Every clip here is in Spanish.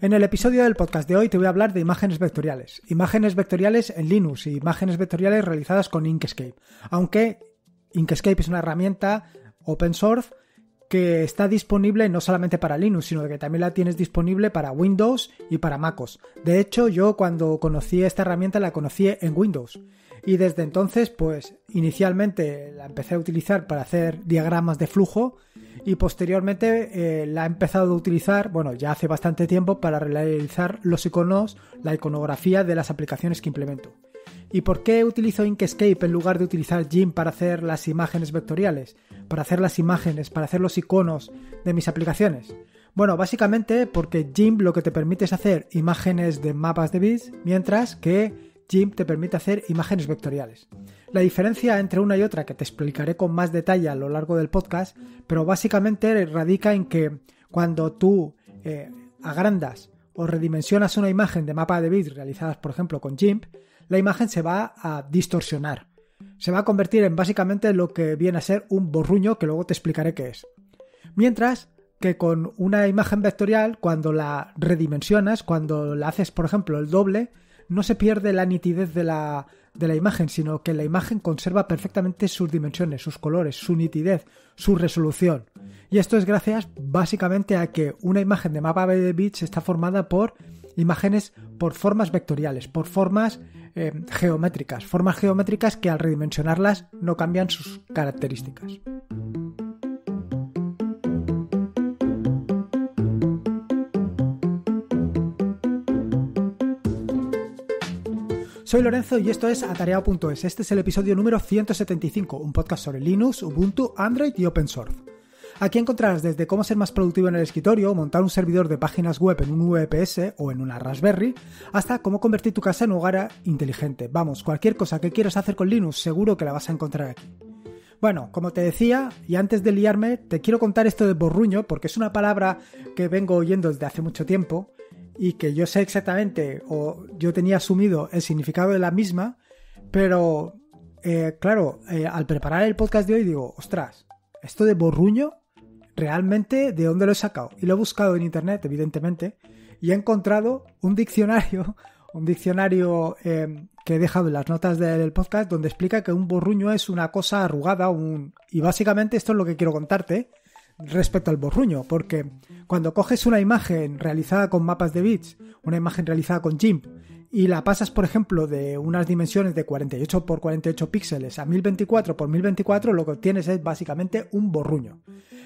En el episodio del podcast de hoy te voy a hablar de imágenes vectoriales, imágenes vectoriales en Linux y imágenes vectoriales realizadas con Inkscape, aunque Inkscape es una herramienta open source que está disponible no solamente para Linux, sino que también la tienes disponible para Windows y para MacOS. De hecho, yo cuando conocí esta herramienta la conocí en Windows y desde entonces, pues inicialmente la empecé a utilizar para hacer diagramas de flujo y posteriormente eh, la he empezado a utilizar, bueno, ya hace bastante tiempo, para realizar los iconos, la iconografía de las aplicaciones que implemento. ¿Y por qué utilizo Inkscape en lugar de utilizar GIMP para hacer las imágenes vectoriales? Para hacer las imágenes, para hacer los iconos de mis aplicaciones. Bueno, básicamente porque GIMP lo que te permite es hacer imágenes de mapas de bits, mientras que GIMP te permite hacer imágenes vectoriales. La diferencia entre una y otra, que te explicaré con más detalle a lo largo del podcast, pero básicamente radica en que cuando tú eh, agrandas o redimensionas una imagen de mapa de bits realizadas, por ejemplo, con GIMP, la imagen se va a distorsionar. Se va a convertir en básicamente lo que viene a ser un borruño que luego te explicaré qué es. Mientras que con una imagen vectorial, cuando la redimensionas, cuando la haces, por ejemplo, el doble, no se pierde la nitidez de la, imagen, sino que la imagen conserva perfectamente sus dimensiones, sus colores, su nitidez, su resolución. Y esto es gracias básicamente a que una imagen de mapa de bits está formada por imágenes, por formas vectoriales, por formas eh, geométricas, formas geométricas que al redimensionarlas no cambian sus características. Soy Lorenzo y esto es Atareado.es. Este es el episodio número 175, un podcast sobre Linux, Ubuntu, Android y Open Source. Aquí encontrarás desde cómo ser más productivo en el escritorio, montar un servidor de páginas web en un VPS o en una Raspberry, hasta cómo convertir tu casa en un hogar inteligente. Vamos, cualquier cosa que quieras hacer con Linux, seguro que la vas a encontrar aquí. Bueno, como te decía, y antes de liarme, te quiero contar esto de borruño, porque es una palabra que vengo oyendo desde hace mucho tiempo, y que yo sé exactamente o yo tenía asumido el significado de la misma, pero eh, claro, eh, al preparar el podcast de hoy digo, ostras, esto de borruño, realmente de dónde lo he sacado. Y lo he buscado en internet, evidentemente, y he encontrado un diccionario, un diccionario eh, que he dejado en las notas del podcast, donde explica que un borruño es una cosa arrugada, un... y básicamente esto es lo que quiero contarte respecto al borruño, porque cuando coges una imagen realizada con mapas de bits, una imagen realizada con GIMP, y la pasas, por ejemplo, de unas dimensiones de 48 x 48 píxeles a 1024 x 1024, lo que obtienes es básicamente un borruño.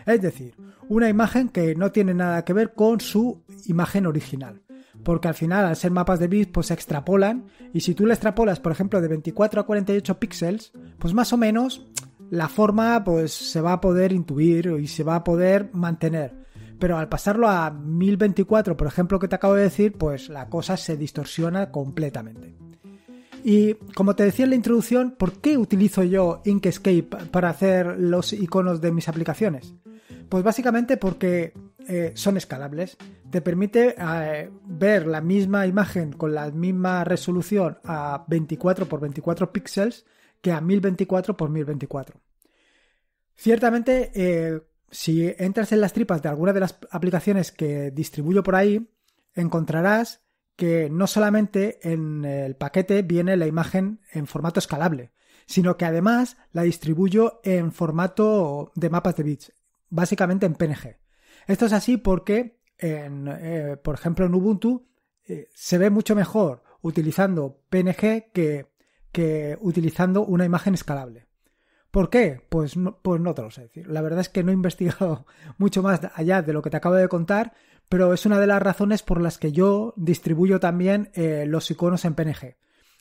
Es decir, una imagen que no tiene nada que ver con su imagen original. Porque al final, al ser mapas de bits, pues se extrapolan. Y si tú le extrapolas, por ejemplo, de 24 a 48 píxeles, pues más o menos la forma pues se va a poder intuir y se va a poder mantener. Pero al pasarlo a 1024, por ejemplo, que te acabo de decir, pues la cosa se distorsiona completamente. Y como te decía en la introducción, ¿por qué utilizo yo Inkscape para hacer los iconos de mis aplicaciones? Pues básicamente porque eh, son escalables. Te permite eh, ver la misma imagen con la misma resolución a 24 por 24 píxeles que a 1024 por 1024. Ciertamente, eh, si entras en las tripas de alguna de las aplicaciones que distribuyo por ahí, encontrarás que no solamente en el paquete viene la imagen en formato escalable, sino que además la distribuyo en formato de mapas de bits, básicamente en PNG. Esto es así porque, eh, por ejemplo, en Ubuntu eh, se ve mucho mejor utilizando PNG que utilizando una imagen escalable. ¿Por qué? Pues no, pues no te lo sé decir. La verdad es que no he investigado mucho más allá de lo que te acabo de contar, pero es una de las razones por las que yo distribuyo también eh, los iconos en PNG.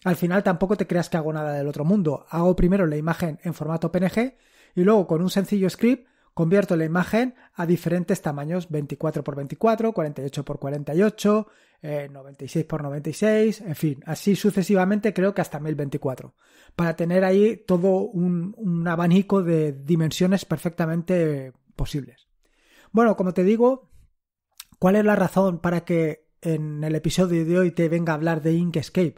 Al final tampoco te creas que hago nada del otro mundo. Hago primero la imagen en formato PNG y luego con un sencillo script Convierto la imagen a diferentes tamaños, 24x24, 48x48, 96x96, en fin, así sucesivamente creo que hasta 1024, para tener ahí todo un abanico de dimensiones perfectamente posibles. Bueno, como te digo, ¿cuál es la razón para que en el episodio de hoy te venga a hablar de Inkscape?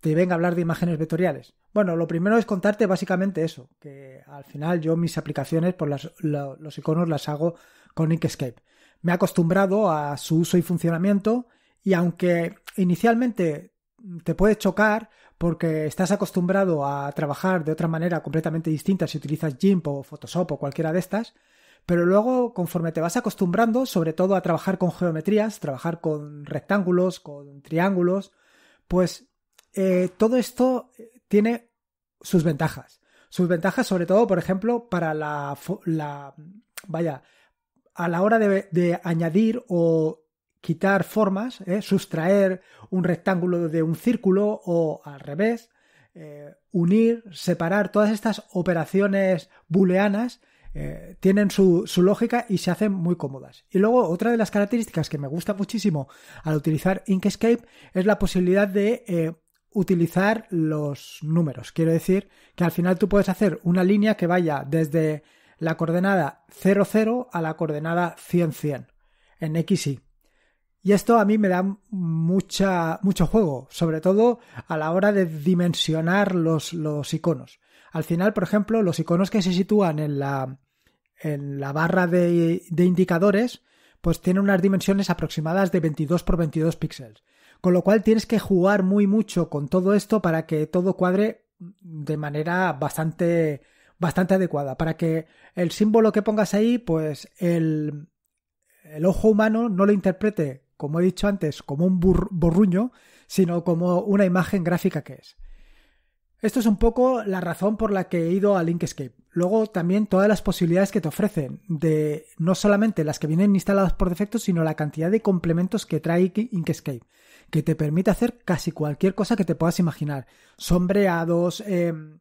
Te venga a hablar de imágenes vectoriales. Bueno, lo primero es contarte básicamente eso, que al final yo mis aplicaciones, por pues los iconos las hago con Inkscape. Me he acostumbrado a su uso y funcionamiento y aunque inicialmente te puede chocar porque estás acostumbrado a trabajar de otra manera completamente distinta si utilizas GIMP o Photoshop o cualquiera de estas, pero luego conforme te vas acostumbrando, sobre todo a trabajar con geometrías, trabajar con rectángulos, con triángulos, pues eh, todo esto tiene sus ventajas. Sus ventajas, sobre todo, por ejemplo, para la. vaya, a la hora de, añadir o quitar formas, ¿eh? sustraer un rectángulo de un círculo o al revés, eh, unir, separar, todas estas operaciones booleanas eh, tienen su, lógica y se hacen muy cómodas. Y luego otra de las características que me gusta muchísimo al utilizar Inkscape es la posibilidad de utilizar los números. Quiero decir que al final tú puedes hacer una línea que vaya desde la coordenada 00 a la coordenada 100, 100 en X, Y. esto a mí me da mucha, mucho juego, sobre todo a la hora de dimensionar los, los iconos. Al final, por ejemplo, los iconos que se sitúan en la, en la barra de, de indicadores pues tiene unas dimensiones aproximadas de 22 por 22 píxeles. Con lo cual tienes que jugar muy mucho con todo esto para que todo cuadre de manera bastante, bastante adecuada. Para que el símbolo que pongas ahí, pues el, el ojo humano no lo interprete, como he dicho antes, como un borruño, sino como una imagen gráfica que es. Esto es un poco la razón por la que he ido al Inkscape. Luego también todas las posibilidades que te ofrecen, de no solamente las que vienen instaladas por defecto, sino la cantidad de complementos que trae Inkscape, que te permite hacer casi cualquier cosa que te puedas imaginar. Sombreados, em,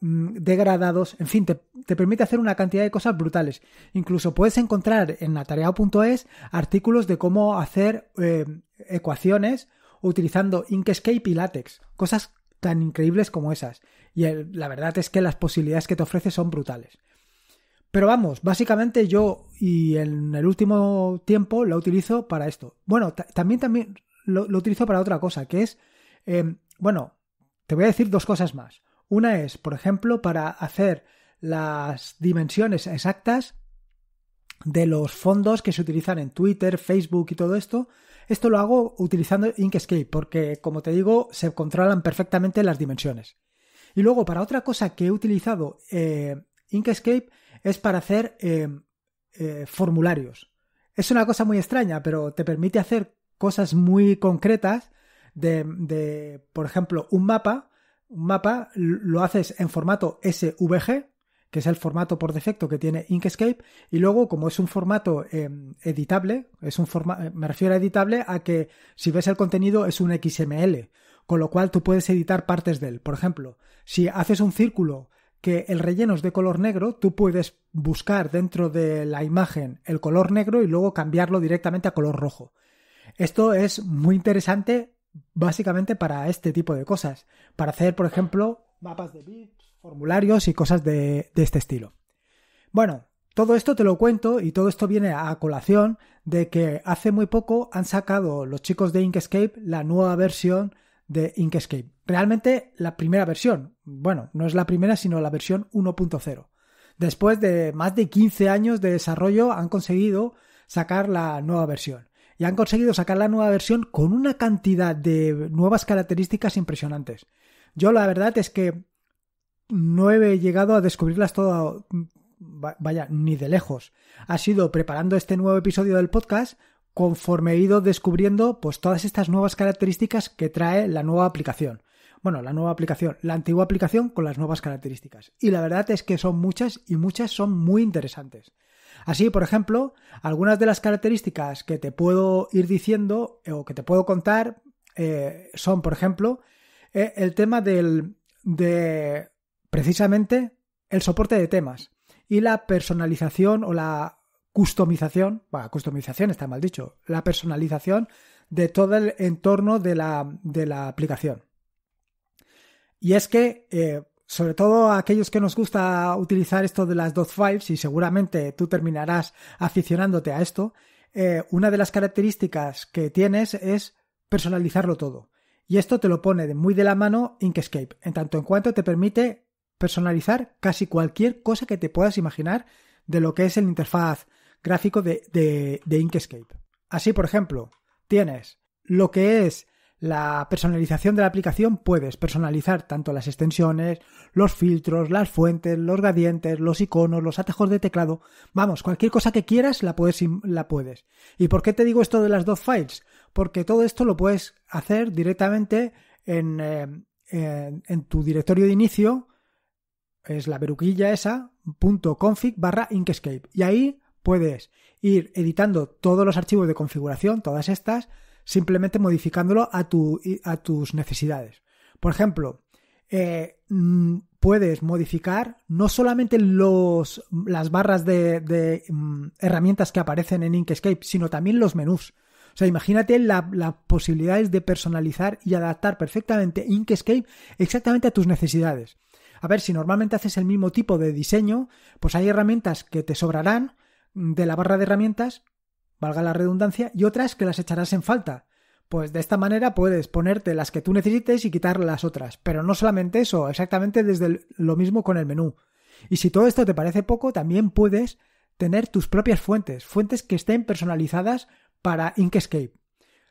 mm, degradados, en fin, te, permite hacer una cantidad de cosas brutales. Incluso puedes encontrar en atareado.es artículos de cómo hacer em, ecuaciones utilizando Inkscape y Latex, cosas tan increíbles como esas. Y la verdad es que las posibilidades que te ofrece son brutales. Pero vamos, básicamente yo y en el último tiempo lo utilizo para esto. Bueno, también, también lo, utilizo para otra cosa, que es, em, bueno, te voy a decir dos cosas más. Una es, por ejemplo, para hacer las dimensiones exactas de los fondos que se utilizan en Twitter, Facebook y todo esto, esto lo hago utilizando Inkscape porque, como te digo, se controlan perfectamente las dimensiones. Y luego, para otra cosa que he utilizado eh, Inkscape es para hacer eh, eh, formularios. Es una cosa muy extraña, pero te permite hacer cosas muy concretas de por ejemplo, un mapa. Un mapa lo haces en formato SVG, que es el formato por defecto que tiene Inkscape, y luego como es un formato eh, editable, es un eh, me refiero a editable a que si ves el contenido es un XML, con lo cual tú puedes editar partes de él. Por ejemplo, si haces un círculo que el relleno es de color negro, tú puedes buscar dentro de la imagen el color negro y luego cambiarlo directamente a color rojo. Esto es muy interesante básicamente para este tipo de cosas, para hacer, por ejemplo, mapas de bits formularios y cosas de, este estilo. Bueno, todo esto te lo cuento y todo esto viene a colación de que hace muy poco han sacado los chicos de Inkscape la nueva versión de Inkscape. Realmente la primera versión. Bueno, no es la primera, sino la versión 1.0. Después de más de 15 años de desarrollo han conseguido sacar la nueva versión. Y han conseguido sacar la nueva versión con una cantidad de nuevas características impresionantes. Yo la verdad es que no he llegado a descubrirlas todas, vaya, ni de lejos. Ha sido preparando este nuevo episodio del podcast conforme he ido descubriendo pues todas estas nuevas características que trae la nueva aplicación. Bueno, la nueva aplicación, la antigua aplicación con las nuevas características. Y la verdad es que son muchas y muchas son muy interesantes. Así, por ejemplo, algunas de las características que te puedo ir diciendo eh, o que te puedo contar eh, son, por ejemplo, eh, el tema del, de precisamente el soporte de temas y la personalización o la customización, bueno, customización está mal dicho, la personalización de todo el entorno de la, aplicación. Y es que, eh, sobre todo a aquellos que nos gusta utilizar esto de las dos files y seguramente tú terminarás aficionándote a esto, eh, una de las características que tienes es personalizarlo todo. Y esto te lo pone muy de la mano Inkscape, en tanto en cuanto te permite personalizar casi cualquier cosa que te puedas imaginar de lo que es el interfaz gráfico de, Inkscape. Así, por ejemplo, tienes lo que es la personalización de la aplicación, puedes personalizar tanto las extensiones, los filtros, las fuentes, los gradientes, los iconos, los atajos de teclado. Vamos, cualquier cosa que quieras la puedes. La puedes. ¿Y por qué te digo esto de las dos files? Porque todo esto lo puedes hacer directamente en eh, tu directorio de inicio es la veruquilla esa, punto config barra Inkscape. Y ahí puedes ir editando todos los archivos de configuración, todas estas, simplemente modificándolo a, a tus necesidades. Por ejemplo, eh, mm, puedes modificar no solamente las barras de, mm, herramientas que aparecen en Inkscape, sino también los menús. O sea, imagínate las posibilidades de personalizar y adaptar perfectamente Inkscape exactamente a tus necesidades. A ver, si normalmente haces el mismo tipo de diseño, pues hay herramientas que te sobrarán de la barra de herramientas, valga la redundancia, y otras que las echarás en falta. Pues de esta manera puedes ponerte las que tú necesites y quitar las otras. Pero no solamente eso, exactamente desde lo mismo con el menú. Y si todo esto te parece poco, también puedes tener tus propias fuentes, fuentes que estén personalizadas para Inkscape.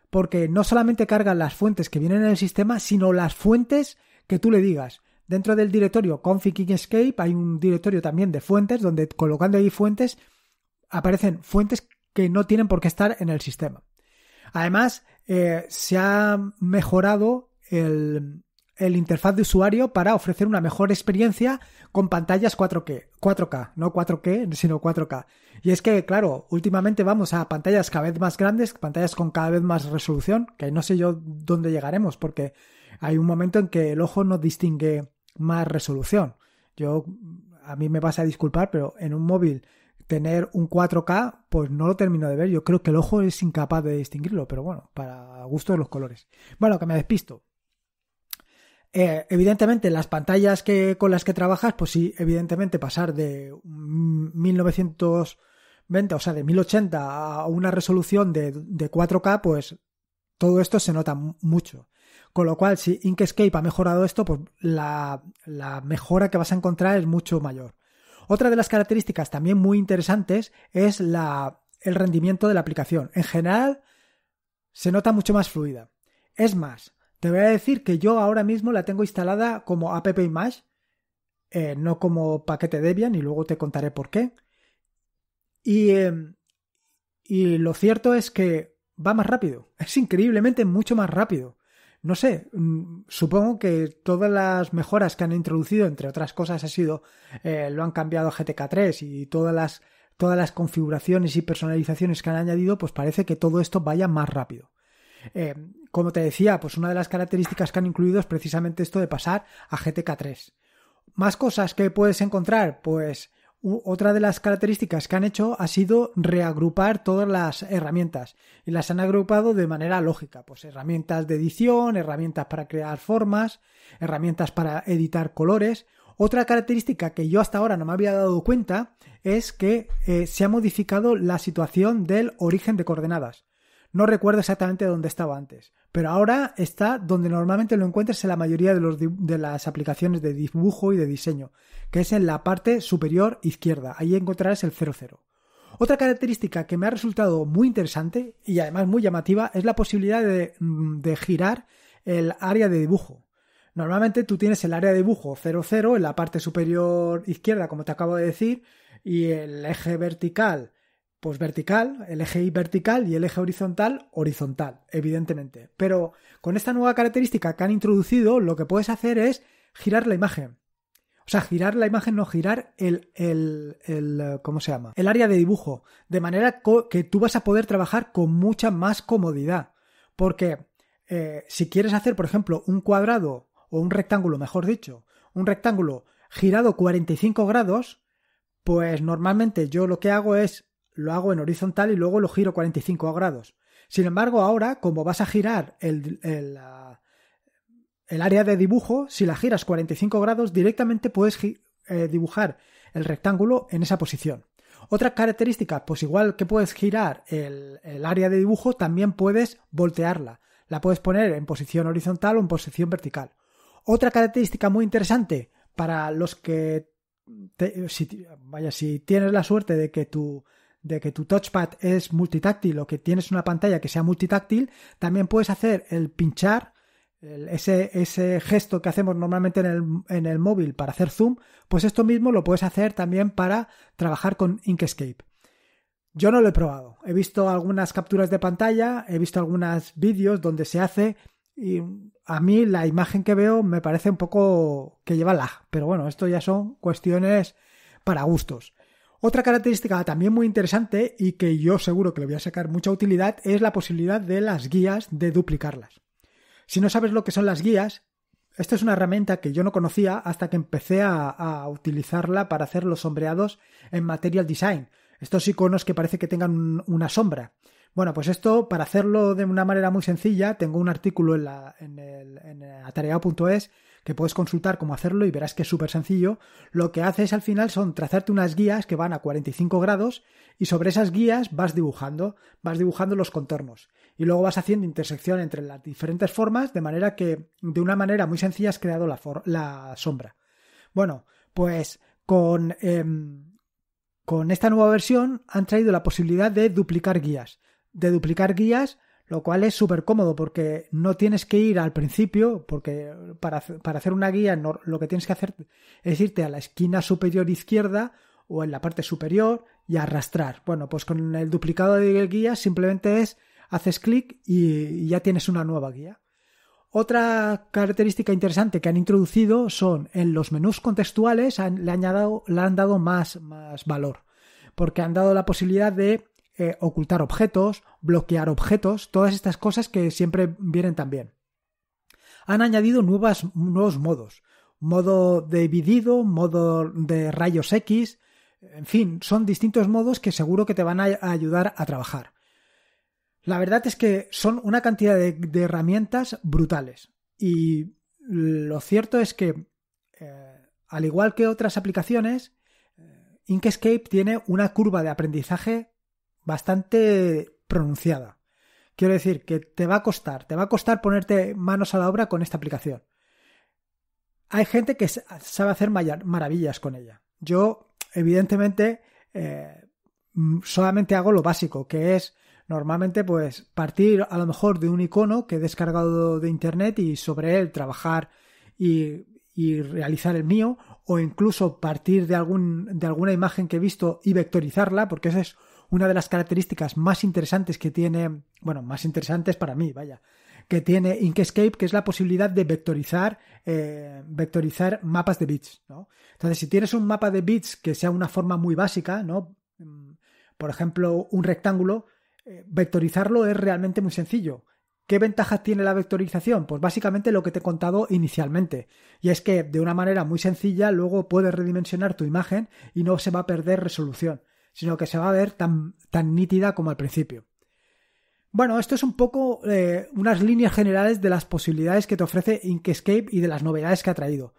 Porque no solamente cargan las fuentes que vienen en el sistema, sino las fuentes que tú le digas. Dentro del directorio config escape hay un directorio también de fuentes, donde colocando ahí fuentes aparecen fuentes que no tienen por qué estar en el sistema. Además, eh, se ha mejorado el, el, interfaz de usuario para ofrecer una mejor experiencia con pantallas 4K, 4K, no 4K, sino 4K. Y es que, claro, últimamente vamos a pantallas cada vez más grandes, pantallas con cada vez más resolución, que no sé yo dónde llegaremos, porque hay un momento en que el ojo no distingue más resolución. Yo, a mí me vas a disculpar, pero en un móvil tener un 4K, pues no lo termino de ver. Yo creo que el ojo es incapaz de distinguirlo, pero bueno, para gusto de los colores. Bueno, que me despisto. Eh, evidentemente, las pantallas que, con las que trabajas, pues sí, evidentemente pasar de 1920, o sea, de 1080 a una resolución de 4K, pues todo esto se nota mucho. Con lo cual, si Inkscape ha mejorado esto, pues la, mejora que vas a encontrar es mucho mayor. Otra de las características también muy interesantes es el rendimiento de la aplicación. En general, se nota mucho más fluida. Es más, te voy a decir que yo ahora mismo la tengo instalada como app image, eh, no como paquete Debian, y luego te contaré por qué. y em, lo cierto es que va más rápido, es increíblemente mucho más rápido. No sé, mm, supongo que todas las mejoras que han introducido, entre otras cosas, ha sido, eh, lo han cambiado a GTK3 y todas las, todas las configuraciones y personalizaciones que han añadido, pues parece que todo esto vaya más rápido. Eh, como te decía, pues una de las características que han incluido es precisamente esto de pasar a GTK3. Más cosas que puedes encontrar, pues otra de las características que han hecho ha sido reagrupar todas las herramientas y las han agrupado de manera lógica, pues herramientas de edición, herramientas para crear formas, herramientas para editar colores. Otra característica que yo hasta ahora no me había dado cuenta es que eh, se ha modificado la situación del origen de coordenadas. No recuerdo exactamente dónde estaba antes, pero ahora está donde normalmente lo encuentras en la mayoría de, las aplicaciones de dibujo y de diseño, que es en la parte superior izquierda. Ahí encontrarás el 00. Otra característica que me ha resultado muy interesante y además muy llamativa es la posibilidad de, mm, de girar el área de dibujo. Normalmente tú tienes el área de dibujo 00 en la parte superior izquierda, como te acabo de decir, y el eje vertical pues vertical, el eje vertical y el eje horizontal horizontal, evidentemente. Pero con esta nueva característica que han introducido, lo que puedes hacer es girar la imagen. O sea, girar la imagen, no girar el, el, el ¿cómo se llama? El área de dibujo. De manera que tú vas a poder trabajar con mucha más comodidad. Porque eh, si quieres hacer, por ejemplo, un cuadrado o un rectángulo, mejor dicho, un rectángulo girado 45 grados, pues normalmente yo lo que hago es lo hago en horizontal y luego lo giro 45 grados. Sin embargo, ahora, como vas a girar el, el, área de dibujo, si la giras 45 grados, directamente puedes eh, dibujar el rectángulo en esa posición. Otra característica, pues igual que puedes girar el, área de dibujo, también puedes voltearla. La puedes poner en posición horizontal o en posición vertical. Otra característica muy interesante para los que vaya, si tienes la suerte de que tu de que tu touchpad es multitáctil o que tienes una pantalla que sea multitáctil, también puedes hacer el pinchar, ese, gesto que hacemos normalmente en el, en el móvil para hacer zoom, pues esto mismo lo puedes hacer también para trabajar con Inkscape. Yo no lo he probado. He visto algunas capturas de pantalla, he visto algunos vídeos donde se hace y a mí la imagen que veo me parece un poco que lleva lag. Pero bueno, esto ya son cuestiones para gustos. Otra característica también muy interesante y que yo seguro que le voy a sacar mucha utilidad es la posibilidad de las guías de duplicarlas. Si no sabes lo que son las guías, esto es una herramienta que yo no conocía hasta que empecé a, utilizarla para hacer los sombreados en Material Design, estos iconos que parece que tengan una sombra. Bueno, pues esto, para hacerlo de una manera muy sencilla, tengo un artículo en, la, en, en atareado.es que puedes consultar cómo hacerlo y verás que es súper sencillo, lo que haces al final son trazarte unas guías que van a 45 grados y sobre esas guías vas dibujando, vas dibujando los contornos y luego vas haciendo intersección entre las diferentes formas de manera que de una manera muy sencilla has creado la, la sombra. Bueno, pues con... Em, con esta nueva versión han traído la posibilidad de duplicar guías, de duplicar guías lo cual es súper cómodo porque no tienes que ir al principio, porque para, hacer una guía lo que tienes que hacer es irte a la esquina superior izquierda o en la parte superior y arrastrar. Bueno, pues con el duplicado de guía simplemente es haces clic y ya tienes una nueva guía. Otra característica interesante que han introducido son en los menús contextuales le, han dado, le han dado más, más valor, porque han dado la posibilidad de eh, ocultar objetos, bloquear objetos, todas estas cosas que siempre vienen también. Han añadido nuevas, nuevos modos, modo dividido, modo de rayos X, en fin, son distintos modos que seguro que te van a ayudar a trabajar. La verdad es que son una cantidad de, herramientas brutales y lo cierto es que, eh, al igual que otras aplicaciones, eh, Inkscape tiene una curva de aprendizaje bastante pronunciada. Quiero decir que te va a costar, te va a costar ponerte manos a la obra con esta aplicación. Hay gente que sabe hacer maravillas con ella. Yo, evidentemente, eh, mm, solamente hago lo básico, que es normalmente pues partir a lo mejor de un icono que he descargado de internet y sobre él trabajar y, y realizar el mío o incluso partir de, algún, de alguna imagen que he visto y vectorizarla porque eso es una de las características más interesantes que tiene, bueno, más interesantes para mí, vaya, que tiene Inkscape, que es la posibilidad de vectorizar, eh, vectorizar mapas de bits, ¿no? Entonces, si tienes un mapa de bits que sea una forma muy básica, ¿no? Mm, por ejemplo, un rectángulo, eh, vectorizarlo es realmente muy sencillo. ¿Qué ventajas tiene la vectorización? Pues básicamente lo que te he contado inicialmente. Y es que de una manera muy sencilla luego puedes redimensionar tu imagen y no se va a perder resolución sino que se va a ver tan, nítida como al principio. Bueno, esto es un poco eh, unas líneas generales de las posibilidades que te ofrece Inkscape y de las novedades que ha traído.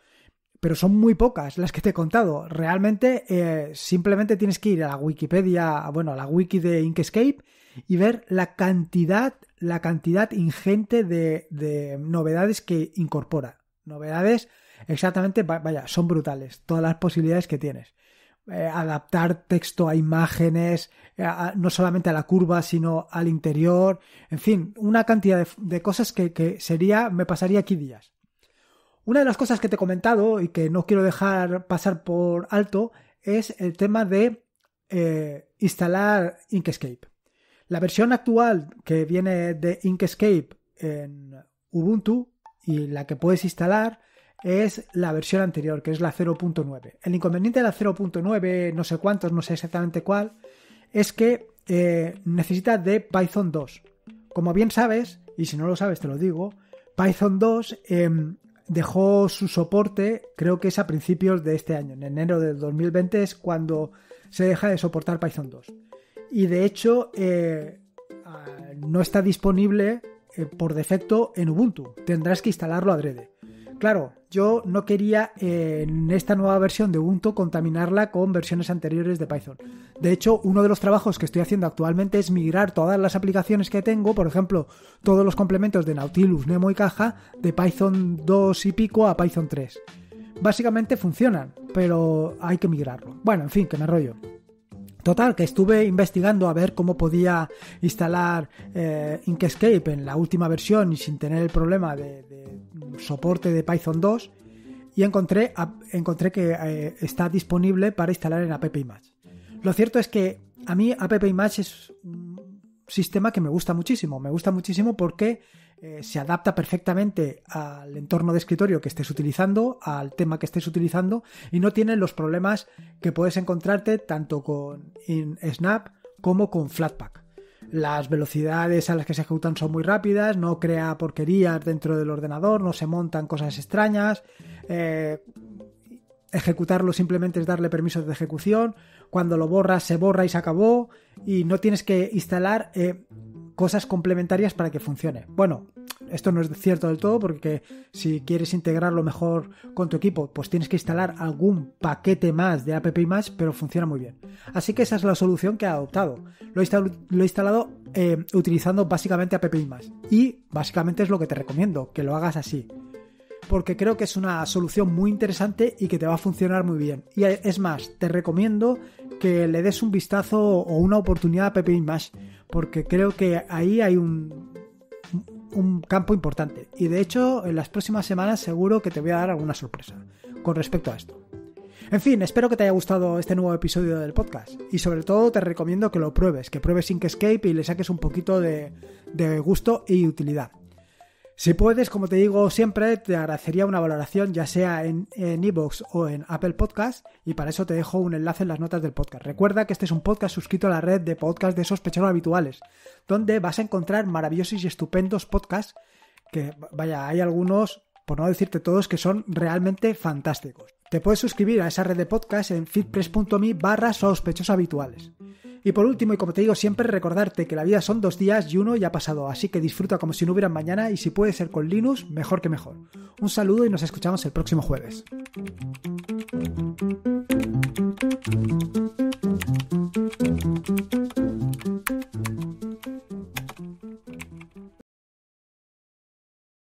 Pero son muy pocas las que te he contado. Realmente eh, simplemente tienes que ir a la Wikipedia, bueno, a la wiki de Inkscape y ver la cantidad, la cantidad ingente de novedades que incorpora. Novedades exactamente, vaya, son brutales todas las posibilidades que tienes. Eh, adaptar texto a imágenes, eh, no solamente a la curva, sino al interior, en fin, una cantidad de, cosas que, sería, me pasaría aquí días. Una de las cosas que te he comentado y que no quiero dejar pasar por alto es el tema de eh, instalar Inkscape. La versión actual que viene de Inkscape en Ubuntu y la que puedes instalar es la versión anterior, que es la 0.9. El inconveniente de la 0.9, no sé cuántos, no sé exactamente cuál, es que eh, necesita de Python 2. Como bien sabes, y si no lo sabes te lo digo, Python 2 em, dejó su soporte, creo que es a principios de este año, en enero de 2020 es cuando se deja de soportar Python 2. Y de hecho, eh, ah, no está disponible eh, por defecto en Ubuntu, tendrás que instalarlo adrede. Claro, yo no quería eh, en esta nueva versión de Ubuntu contaminarla con versiones anteriores de Python. De hecho, uno de los trabajos que estoy haciendo actualmente es migrar todas las aplicaciones que tengo, por ejemplo, todos los complementos de Nautilus, Nemo y Caja, de Python 2 y pico a Python 3. Básicamente funcionan, pero hay que migrarlo. Bueno, en fin, que me arrollo. Total, que estuve investigando a ver cómo podía instalar eh, Inkscape en la última versión y sin tener el problema de, soporte de Python 2 y encontré, encontré que eh, está disponible para instalar en AppImage. Lo cierto es que a mí AppImage es un sistema que me gusta muchísimo. Me gusta muchísimo porque eh, se adapta perfectamente al entorno de escritorio que estés utilizando, al tema que estés utilizando y no tiene los problemas que puedes encontrarte tanto con Snap como con Flatpak. Las velocidades a las que se ejecutan son muy rápidas, no crea porquerías dentro del ordenador, no se montan cosas extrañas. Eh, ejecutarlo simplemente es darle permisos de ejecución. Cuando lo borras, se borra y se acabó. Y no tienes que instalar eh, cosas complementarias para que funcione. Bueno, esto no es cierto del todo porque si quieres integrarlo mejor con tu equipo, pues tienes que instalar algún paquete más de app pero funciona muy bien. Así que esa es la solución que he adoptado. Lo he instalado, eh, utilizando básicamente app y básicamente es lo que te recomiendo, que lo hagas así. Porque creo que es una solución muy interesante y que te va a funcionar muy bien. Y es más, te recomiendo que le des un vistazo o una oportunidad a app porque creo que ahí hay un, un campo importante. Y de hecho, en las próximas semanas seguro que te voy a dar alguna sorpresa con respecto a esto. En fin, espero que te haya gustado este nuevo episodio del podcast. Y sobre todo te recomiendo que lo pruebes, que pruebes Inkscape y le saques un poquito de, de gusto y utilidad. Si puedes, como te digo siempre, te agradecería una valoración ya sea en en o en Apple Podcast y para eso te dejo un enlace en las notas del podcast. Recuerda que este es un podcast suscrito a la red de podcast de sospechosos habituales, donde vas a encontrar maravillosos y estupendos podcasts que, vaya, hay algunos, por no decirte todos, que son realmente fantásticos. Te puedes suscribir a esa red de podcast en fitpress.me barra sospechosos habituales. Y por último, y como te digo siempre, recordarte que la vida son dos días y uno ya ha pasado, así que disfruta como si no hubiera mañana y si puede ser con Linux, mejor que mejor. Un saludo y nos escuchamos el próximo jueves.